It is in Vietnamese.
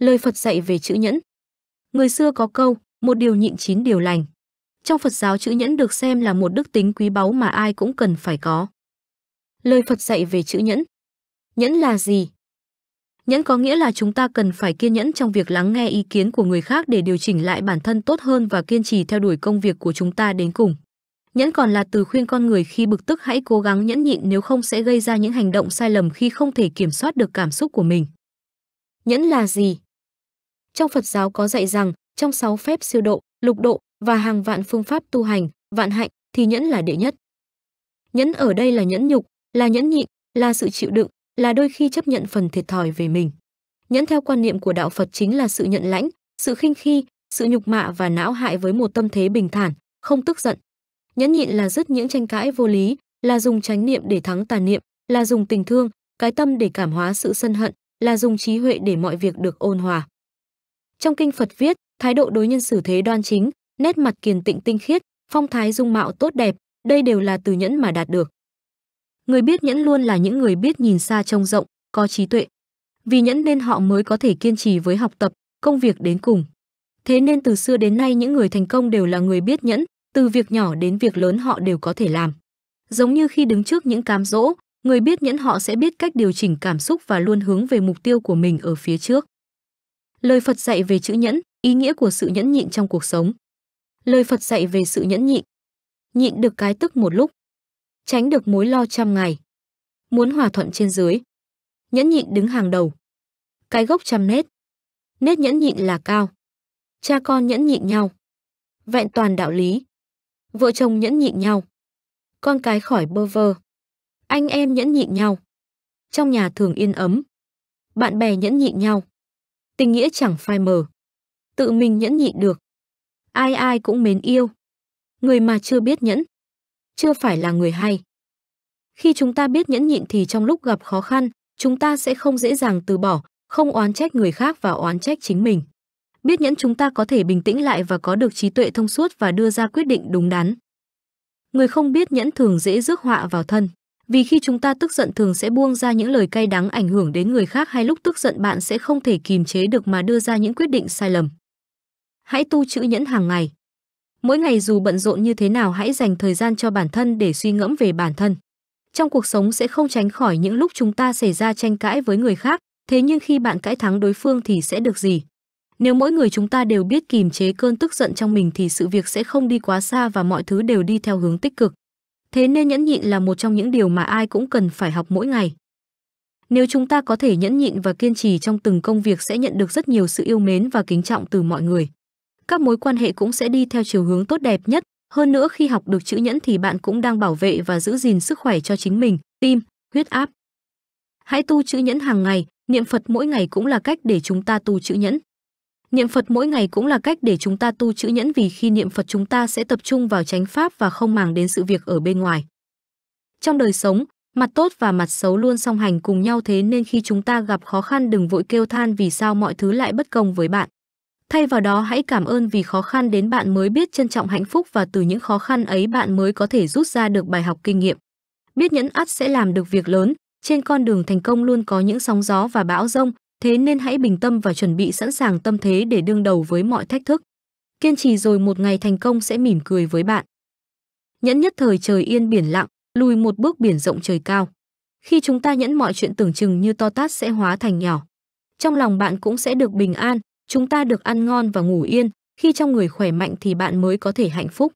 lời Phật dạy về chữ nhẫn. Người xưa có câu, một điều nhịn chín điều lành. Trong Phật giáo chữ nhẫn được xem là một đức tính quý báu mà ai cũng cần phải có. Lời Phật dạy về chữ nhẫn. Nhẫn là gì? Nhẫn có nghĩa là chúng ta cần phải kiên nhẫn trong việc lắng nghe ý kiến của người khác để điều chỉnh lại bản thân tốt hơn và kiên trì theo đuổi công việc của chúng ta đến cùng. Nhẫn còn là từ khuyên con người khi bực tức hãy cố gắng nhẫn nhịn nếu không sẽ gây ra những hành động sai lầm khi không thể kiểm soát được cảm xúc của mình. Nhẫn là gì? Trong Phật giáo có dạy rằng, trong sáu phép siêu độ, lục độ và hàng vạn phương pháp tu hành, vạn hạnh thì nhẫn là đệ nhất. Nhẫn ở đây là nhẫn nhục, là nhẫn nhịn, là sự chịu đựng, là đôi khi chấp nhận phần thiệt thòi về mình. Nhẫn theo quan niệm của đạo Phật chính là sự nhận lãnh, sự khinh khi, sự nhục mạ và não hại với một tâm thế bình thản, không tức giận. Nhẫn nhịn là dứt những tranh cãi vô lý, là dùng chánh niệm để thắng tà niệm, là dùng tình thương, cái tâm để cảm hóa sự sân hận, là dùng trí huệ để mọi việc được ôn hòa. Trong kinh Phật viết, thái độ đối nhân xử thế đoan chính, nét mặt kiền tịnh tinh khiết, phong thái dung mạo tốt đẹp, đây đều là từ nhẫn mà đạt được. Người biết nhẫn luôn là những người biết nhìn xa trông rộng, có trí tuệ. Vì nhẫn nên họ mới có thể kiên trì với học tập, công việc đến cùng. Thế nên từ xưa đến nay những người thành công đều là người biết nhẫn, từ việc nhỏ đến việc lớn họ đều có thể làm. Giống như khi đứng trước những cám dỗ, người biết nhẫn họ sẽ biết cách điều chỉnh cảm xúc và luôn hướng về mục tiêu của mình ở phía trước. Lời Phật dạy về chữ nhẫn, ý nghĩa của sự nhẫn nhịn trong cuộc sống. Lời Phật dạy về sự nhẫn nhịn. Nhịn được cái tức một lúc, tránh được mối lo trăm ngày. Muốn hòa thuận trên dưới, nhẫn nhịn đứng hàng đầu. Cái gốc trăm nết. Nết nhẫn nhịn là cao. Cha con nhẫn nhịn nhau. Vẹn toàn đạo lý. Vợ chồng nhẫn nhịn nhau. Con cái khỏi bơ vơ. Anh em nhẫn nhịn nhau. Trong nhà thường yên ấm. Bạn bè nhẫn nhịn nhau tình nghĩa chẳng phai mờ. Tự mình nhẫn nhịn được. Ai ai cũng mến yêu. Người mà chưa biết nhẫn, chưa phải là người hay. Khi chúng ta biết nhẫn nhịn thì trong lúc gặp khó khăn, chúng ta sẽ không dễ dàng từ bỏ, không oán trách người khác và oán trách chính mình. Biết nhẫn chúng ta có thể bình tĩnh lại và có được trí tuệ thông suốt và đưa ra quyết định đúng đắn. Người không biết nhẫn thường dễ rước họa vào thân. Vì khi chúng ta tức giận thường sẽ buông ra những lời cay đắng ảnh hưởng đến người khác hay lúc tức giận bạn sẽ không thể kìm chế được mà đưa ra những quyết định sai lầm. Hãy tu chữ nhẫn hàng ngày. Mỗi ngày dù bận rộn như thế nào hãy dành thời gian cho bản thân để suy ngẫm về bản thân. Trong cuộc sống sẽ không tránh khỏi những lúc chúng ta xảy ra tranh cãi với người khác, thế nhưng khi bạn cãi thắng đối phương thì sẽ được gì? Nếu mỗi người chúng ta đều biết kìm chế cơn tức giận trong mình thì sự việc sẽ không đi quá xa và mọi thứ đều đi theo hướng tích cực. Thế nên nhẫn nhịn là một trong những điều mà ai cũng cần phải học mỗi ngày. Nếu chúng ta có thể nhẫn nhịn và kiên trì trong từng công việc sẽ nhận được rất nhiều sự yêu mến và kính trọng từ mọi người. Các mối quan hệ cũng sẽ đi theo chiều hướng tốt đẹp nhất. Hơn nữa khi học được chữ nhẫn thì bạn cũng đang bảo vệ và giữ gìn sức khỏe cho chính mình, tim, huyết áp. Hãy tu chữ nhẫn hàng ngày, niệm Phật mỗi ngày cũng là cách để chúng ta tu chữ nhẫn. Niệm Phật mỗi ngày cũng là cách để chúng ta tu chữ nhẫn vì khi niệm Phật chúng ta sẽ tập trung vào chánh pháp và không màng đến sự việc ở bên ngoài. Trong đời sống, mặt tốt và mặt xấu luôn song hành cùng nhau thế nên khi chúng ta gặp khó khăn đừng vội kêu than vì sao mọi thứ lại bất công với bạn. Thay vào đó hãy cảm ơn vì khó khăn đến bạn mới biết trân trọng hạnh phúc và từ những khó khăn ấy bạn mới có thể rút ra được bài học kinh nghiệm. Biết nhẫn ắt sẽ làm được việc lớn, trên con đường thành công luôn có những sóng gió và bão rông, thế nên hãy bình tâm và chuẩn bị sẵn sàng tâm thế để đương đầu với mọi thách thức. Kiên trì rồi một ngày thành công sẽ mỉm cười với bạn. Nhẫn nhất thời trời yên biển lặng, lùi một bước biển rộng trời cao. Khi chúng ta nhẫn mọi chuyện tưởng chừng như to tát sẽ hóa thành nhỏ. Trong lòng bạn cũng sẽ được bình an, chúng ta được ăn ngon và ngủ yên, khi trong người khỏe mạnh thì bạn mới có thể hạnh phúc.